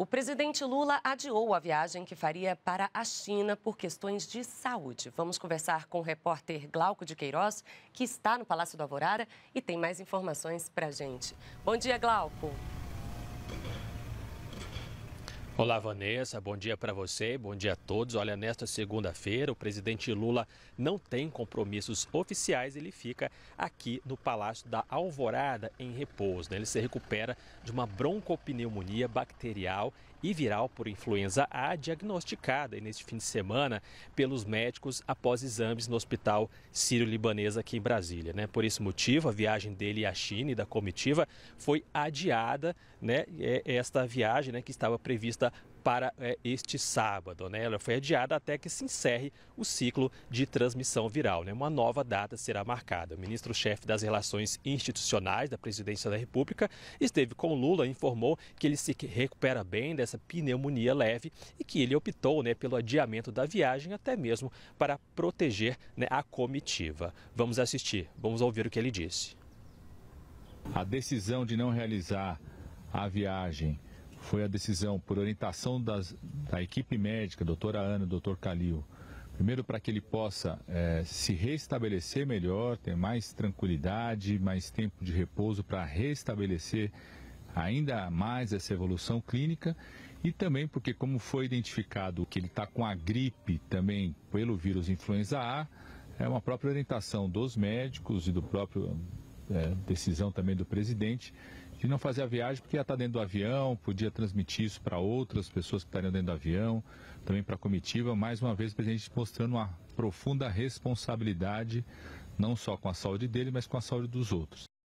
O presidente Lula adiou a viagem que faria para a China por questões de saúde. Vamos conversar com o repórter Glauco de Queiroz, que está no Palácio do Alvorada e tem mais informações para gente. Bom dia, Glauco. Olá, Vanessa. Bom dia para você, bom dia a todos. Olha, nesta segunda-feira, o presidente Lula não tem compromissos oficiais, ele fica aqui no Palácio da Alvorada, em repouso. Né? Ele se recupera de uma broncopneumonia bacterial e viral por influenza A, diagnosticada neste fim de semana pelos médicos após exames no Hospital Sírio-Libanês aqui em Brasília. Né? Por esse motivo, a viagem dele à China e da comitiva foi adiada, né? É esta viagem né, que estava prevista para é, este sábado. Né? Ela foi adiada até que se encerre o ciclo de transmissão viral. Né? Uma nova data será marcada. O ministro-chefe das Relações Institucionais da Presidência da República esteve com Lula e informou que ele se recupera bem dessa pneumonia leve e que ele optou né, pelo adiamento da viagem até mesmo para proteger né, a comitiva. Vamos assistir, vamos ouvir o que ele disse. A decisão de não realizar a viagem foi a decisão por orientação das, da equipe médica, doutora Ana, doutor Calil, primeiro para que ele possa é, se restabelecer melhor, ter mais tranquilidade, mais tempo de repouso para restabelecer ainda mais essa evolução clínica e também porque como foi identificado que ele está com a gripe também pelo vírus influenza A, é uma própria orientação dos médicos e do próprio é, decisão também do presidente de não fazer a viagem porque ia estar dentro do avião, podia transmitir isso para outras pessoas que estariam dentro do avião, também para a comitiva. Mais uma vez, o presidente mostrando uma profunda responsabilidade, não só com a saúde dele, mas com a saúde dos outros.